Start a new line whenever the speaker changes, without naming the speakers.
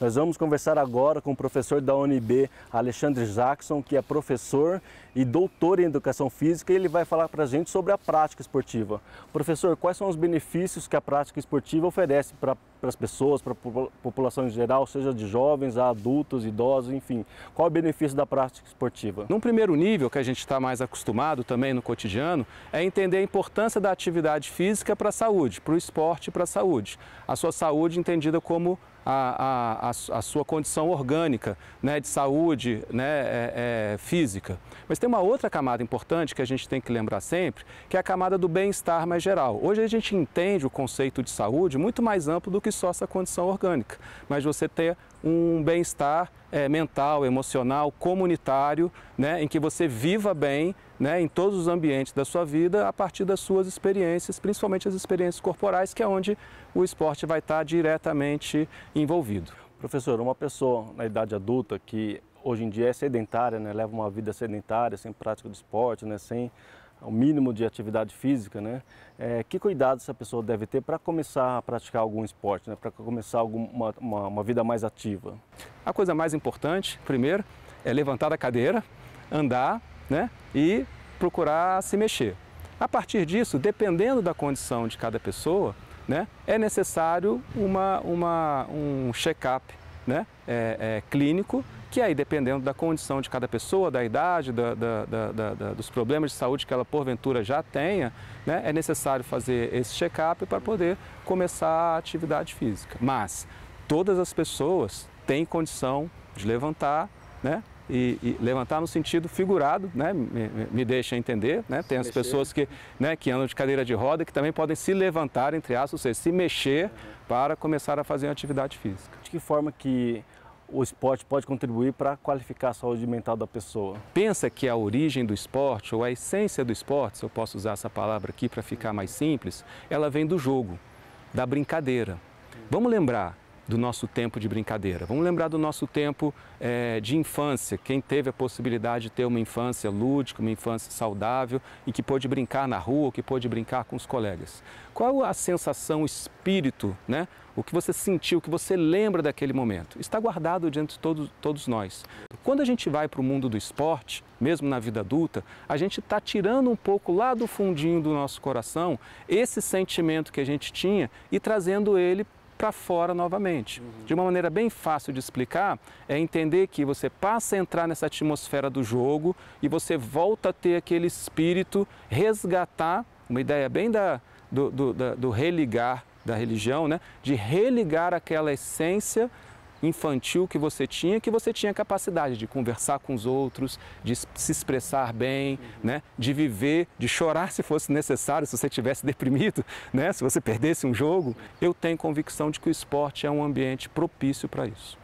Nós vamos conversar agora com o professor da UNB, Alexandre Jackson, que é professor e doutor em educação física, e ele vai falar para a gente sobre a prática esportiva. Professor, quais são os benefícios que a prática esportiva oferece para para as pessoas, para a população em geral, seja de jovens a adultos, idosos, enfim? Qual é o benefício da prática esportiva? Num
primeiro nível, que a gente está mais acostumado também no cotidiano, é entender a importância da atividade física para a saúde, para o esporte e para a saúde. A sua saúde entendida como a, a, a, sua condição orgânica, né, de saúde né, é, é, física. Mas tem uma outra camada importante que a gente tem que lembrar sempre, que é a camada do bem-estar mais geral. Hoje a gente entende o conceito de saúde muito mais amplo do que só essa condição orgânica, mas você ter um bem-estar é, mental, emocional, comunitário, né, em que você viva bem né, em todos os ambientes da sua vida a partir das suas experiências,
principalmente as experiências corporais, que é onde o esporte vai estar diretamente envolvido. Professor, uma pessoa na idade adulta que hoje em dia é sedentária, né, leva uma vida sedentária, sem prática de esporte, né, sem ao mínimo de atividade física, né? É, que cuidados essa pessoa deve ter para começar a praticar algum esporte, né? para começar alguma, uma, uma vida mais ativa?
A coisa mais importante, primeiro, é levantar da cadeira, andar né? e procurar se mexer. A partir disso, dependendo da condição de cada pessoa, né? é necessário uma, uma, um check-up né, é, é, clínico, que aí, dependendo da condição de cada pessoa, da idade, da, da, da, dos problemas de saúde que ela porventura já tenha, né, é necessário fazer esse check-up para poder começar a atividade física. Mas todas as pessoas têm condição de levantar, né, e, e, levantar no sentido figurado, né? me, me deixa entender. Né? Tem as mexer. pessoas que, né, que andam de cadeira de roda que também podem se levantar, entre aspas, ou seja, se mexer uhum. para começar a fazer uma atividade física.
De que forma que o esporte pode contribuir para qualificar a saúde mental da pessoa?
Pensa que a origem do esporte, ou a essência do esporte, se eu posso usar essa palavra aqui para ficar mais simples, ela vem do jogo, da brincadeira. Vamos lembrar do nosso tempo de brincadeira. Vamos lembrar do nosso tempo é, de infância. Quem teve a possibilidade de ter uma infância lúdica, uma infância saudável e que pôde brincar na rua, que pôde brincar com os colegas. Qual a sensação, o espírito, né? O que você sentiu, o que você lembra daquele momento? Está guardado diante de todos, todos nós. Quando a gente vai para o mundo do esporte, mesmo na vida adulta, a gente está tirando um pouco lá do fundinho do nosso coração esse sentimento que a gente tinha e trazendo ele para fora novamente. Uhum. De uma maneira bem fácil de explicar, é entender que você passa a entrar nessa atmosfera do jogo e você volta a ter aquele espírito, resgatar, uma ideia bem da, do, do, da, do religar, da religião, né? de religar aquela essência infantil que você tinha, que você tinha capacidade de conversar com os outros, de se expressar bem, uhum. né? de viver, de chorar se fosse necessário, se você tivesse deprimido, né? se você perdesse um jogo. Eu tenho convicção de que o esporte é um ambiente propício para isso.